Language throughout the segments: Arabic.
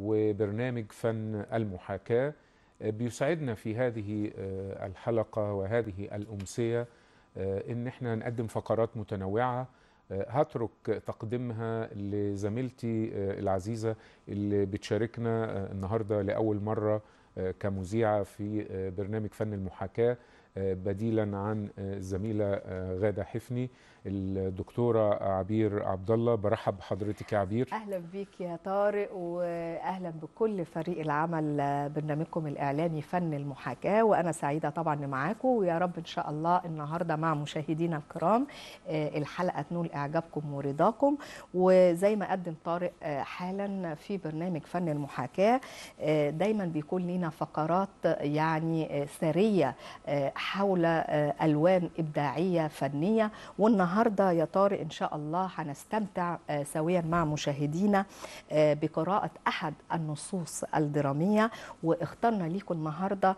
وبرنامج فن المحاكاة آه، بيساعدنا في هذه آه، الحلقة وهذه الأمسية آه، إن احنا نقدم فقرات متنوعة هترك تقديمها لزميلتي العزيزة اللي بتشاركنا النهاردة لأول مرة كمذيعة في برنامج فن المحاكاة بديلا عن الزميله آه، آه، غاده حفني الدكتوره عبير عبد الله برحب بحضرتك يا عبير اهلا بيك يا طارق واهلا بكل فريق العمل آه، برنامجكم الاعلامي فن المحاكاه وانا سعيده طبعا معاكم ويا رب ان شاء الله النهارده مع مشاهدينا الكرام الحلقه تنول اعجابكم ورضاكم وزي ما قدم طارق حالا في برنامج فن المحاكاه دايما بيكون لينا فقرات يعني سريه حول آه، ألوان إبداعية فنية والنهاردة يا طارق إن شاء الله هنستمتع آه، سويا مع مشاهدينا آه، بقراءة أحد النصوص الدرامية واخترنا ليكم النهاردة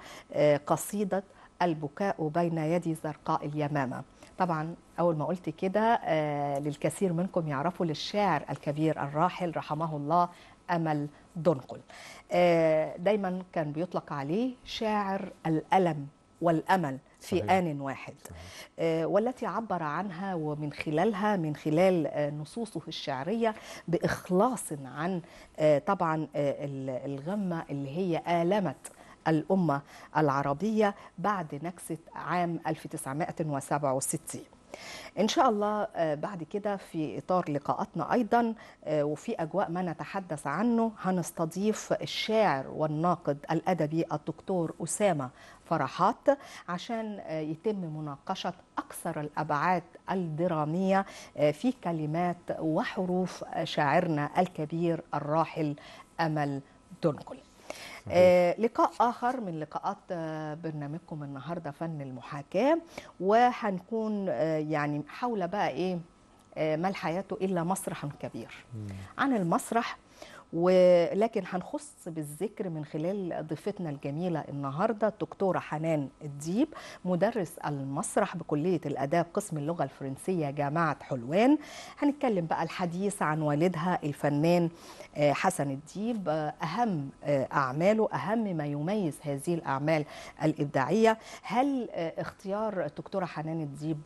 قصيدة البكاء بين يدي زرقاء اليمامة طبعا أول ما قلت كده للكثير منكم يعرفوا للشاعر الكبير الراحل رحمه الله أمل دنقل دايما كان بيطلق عليه شاعر الألم والأمل في صحيح. آن واحد صحيح. آه، والتي عبر عنها ومن خلالها من خلال آه، نصوصه الشعرية بإخلاص عن آه، طبعا الغمة اللي هي آلمت الأمة العربية بعد نكسة عام 1967 ان شاء الله آه، بعد كده في اطار لقاءاتنا ايضا آه، وفي اجواء ما نتحدث عنه هنستضيف الشاعر والناقد الادبي الدكتور اسامه فرحات عشان آه، يتم مناقشه اكثر الابعاد الدراميه في كلمات وحروف شاعرنا الكبير الراحل امل دونكل آه، لقاء اخر من لقاءات آه، برنامجكم النهارده فن المحاكاه وهنكون آه، يعني حول بقى ايه ما الحياه الا مسرح كبير عن المسرح ولكن هنخص بالذكر من خلال ضيفتنا الجميله النهارده الدكتوره حنان الديب مدرس المسرح بكليه الاداب قسم اللغه الفرنسيه جامعه حلوان هنتكلم بقى الحديث عن والدها الفنان آه، حسن الديب آه، اهم آه، اعماله اهم ما يميز هذه الاعمال الابداعيه هل اختيار الدكتوره حنان الديب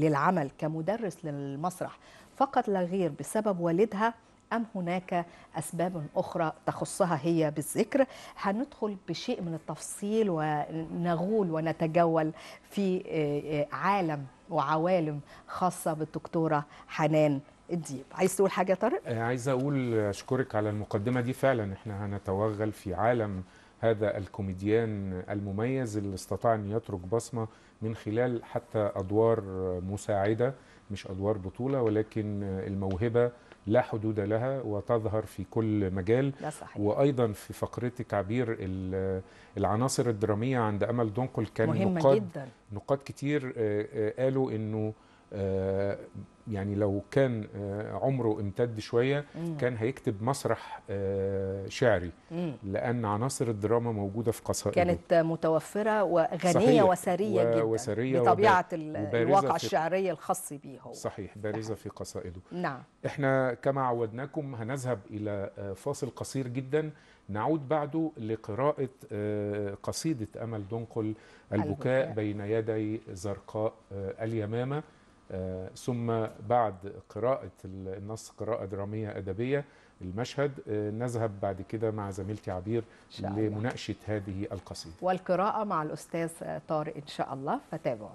للعمل كمدرس للمسرح فقط لا غير بسبب والدها أم هناك أسباب أخرى تخصها هي بالذكر هندخل بشيء من التفصيل ونغول ونتجول في آه، آه، عالم وعوالم خاصة بالدكتورة حنان الديب عايز تقول حاجة طارق؟ آه، عايز أقول أشكرك على المقدمة دي فعلا إحنا هنتوغل في عالم هذا الكوميديان المميز اللي استطاع ان يترك بصمه من خلال حتى ادوار مساعده مش ادوار بطوله ولكن الموهبه لا حدود لها وتظهر في كل مجال ده صحيح. وايضا في فقرتك عبير العناصر الدراميه عند امل دنقل كان مهمة نقاد جدا. نقاد كتير آه، آه، قالوا انه آه، يعني لو كان آه، عمره امتد شويه كان هيكتب مسرح آه، شعري لان عناصر الدراما موجوده في قصائده كانت متوفره وغنيه وسريه جدا وسرية بطبيعه الواقع الشعري الخاص بيه هو صحيح بارزه في قصائده نعم احنا كما عودناكم هنذهب الى فاصل قصير جدا نعود بعده لقراءة قصيدة أمل دنقل البكاء, البكاء بين يدي زرقاء اليمامة آه، ثم بعد قراءة النص قراءة درامية أدبية المشهد آه، نذهب بعد كده مع زميلتي عبير لمناقشة هذه القصيدة والقراءة مع الأستاذ طارق إن شاء الله فتابعوا